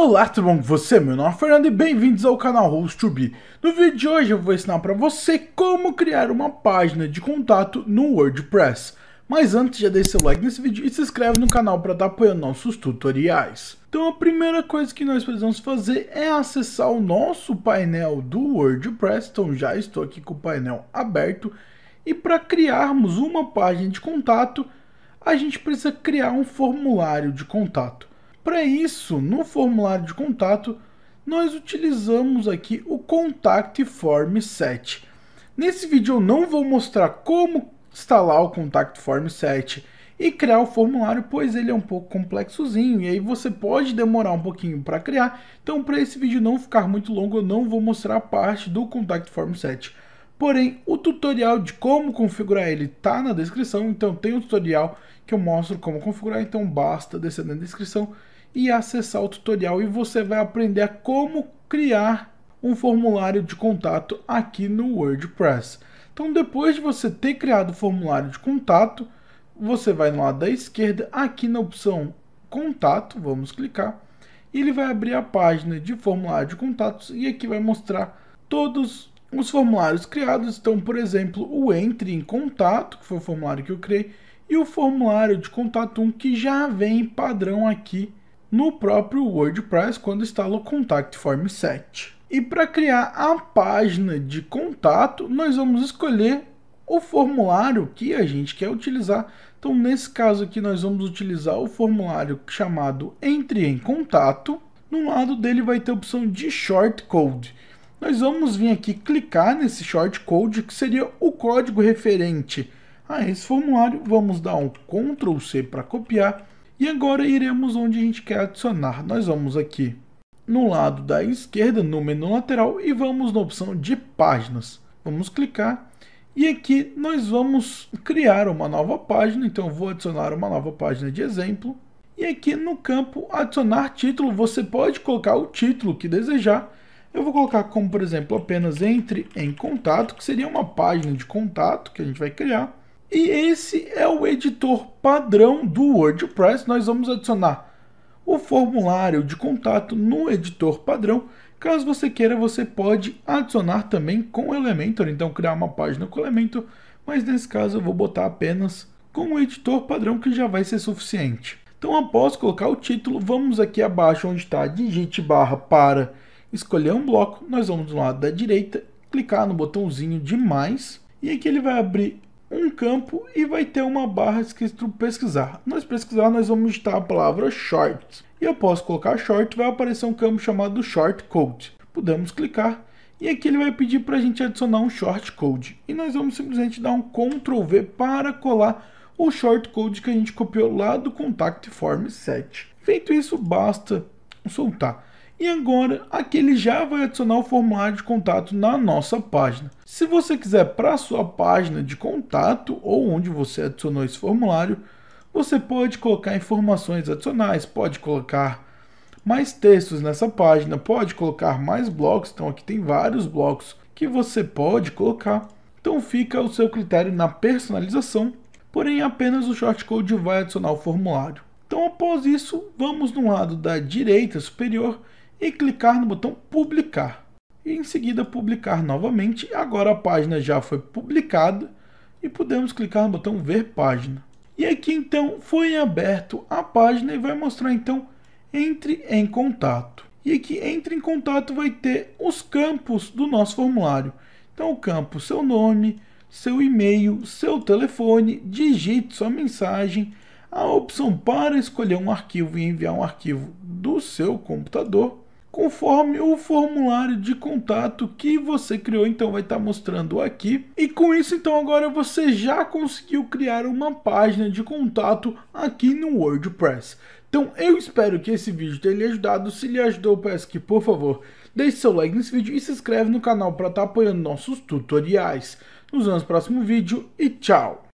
Olá, tudo bom com você? Meu nome é Fernando e bem-vindos ao canal host 2 No vídeo de hoje eu vou ensinar para você como criar uma página de contato no WordPress. Mas antes, já deixa seu like nesse vídeo e se inscreve no canal para estar apoiando nossos tutoriais. Então a primeira coisa que nós precisamos fazer é acessar o nosso painel do WordPress. Então já estou aqui com o painel aberto. E para criarmos uma página de contato, a gente precisa criar um formulário de contato. Para isso, no formulário de contato, nós utilizamos aqui o Contact Form 7. Nesse vídeo eu não vou mostrar como instalar o Contact Form 7 e criar o formulário, pois ele é um pouco complexozinho, e aí você pode demorar um pouquinho para criar. Então, para esse vídeo não ficar muito longo, eu não vou mostrar a parte do Contact Form 7. Porém, o tutorial de como configurar ele está na descrição, então tem um tutorial que eu mostro como configurar, então basta descer na descrição e acessar o tutorial e você vai aprender como criar um formulário de contato aqui no WordPress. Então depois de você ter criado o formulário de contato, você vai no lado da esquerda, aqui na opção contato, vamos clicar, e ele vai abrir a página de formulário de contatos e aqui vai mostrar todos os formulários criados. Então, por exemplo, o entre em contato, que foi o formulário que eu criei, e o formulário de contato 1 que já vem padrão aqui no próprio WordPress quando instala o Contact Form 7. E para criar a página de contato, nós vamos escolher o formulário que a gente quer utilizar. Então, nesse caso aqui, nós vamos utilizar o formulário chamado Entre em Contato. No lado dele vai ter a opção de Short Code. Nós vamos vir aqui clicar nesse Short Code, que seria o código referente a esse formulário. Vamos dar um Ctrl C para copiar e agora iremos onde a gente quer adicionar. Nós vamos aqui no lado da esquerda, no menu lateral, e vamos na opção de páginas. Vamos clicar e aqui nós vamos criar uma nova página. Então vou adicionar uma nova página de exemplo. E aqui no campo adicionar título, você pode colocar o título que desejar. Eu vou colocar como, por exemplo, apenas entre em contato, que seria uma página de contato que a gente vai criar. E esse é o editor padrão do WordPress. Nós vamos adicionar o formulário de contato no editor padrão. Caso você queira, você pode adicionar também com o Elementor, então criar uma página com o Elementor, mas nesse caso eu vou botar apenas com o editor padrão que já vai ser suficiente. Então após colocar o título, vamos aqui abaixo onde está digite barra para escolher um bloco, nós vamos do lado da direita, clicar no botãozinho de mais, e aqui ele vai abrir um campo e vai ter uma barra escrito pesquisar. Nós pesquisar, nós vamos digitar a palavra short. E após colocar short, vai aparecer um campo chamado short code. Podemos clicar e aqui ele vai pedir para a gente adicionar um short code. E nós vamos simplesmente dar um Ctrl V para colar o short code que a gente copiou lá do Contact Form 7. Feito isso, basta soltar. E agora, aqui ele já vai adicionar o formulário de contato na nossa página. Se você quiser para sua página de contato ou onde você adicionou esse formulário, você pode colocar informações adicionais, pode colocar mais textos nessa página, pode colocar mais blocos, então aqui tem vários blocos que você pode colocar. Então fica o seu critério na personalização, porém apenas o shortcode vai adicionar o formulário. Então após isso, vamos no lado da direita superior e clicar no botão publicar. E em seguida publicar novamente. Agora a página já foi publicada e podemos clicar no botão ver página. E aqui então foi aberto a página e vai mostrar então entre em contato. E aqui entre em contato vai ter os campos do nosso formulário. Então o campo seu nome, seu e-mail, seu telefone, digite sua mensagem, a opção para escolher um arquivo e enviar um arquivo do seu computador conforme o formulário de contato que você criou, então vai estar mostrando aqui. E com isso, então agora você já conseguiu criar uma página de contato aqui no WordPress. Então eu espero que esse vídeo tenha lhe ajudado, se lhe ajudou peço que por favor deixe seu like nesse vídeo e se inscreve no canal para estar tá apoiando nossos tutoriais. Nos vemos no próximo vídeo e tchau!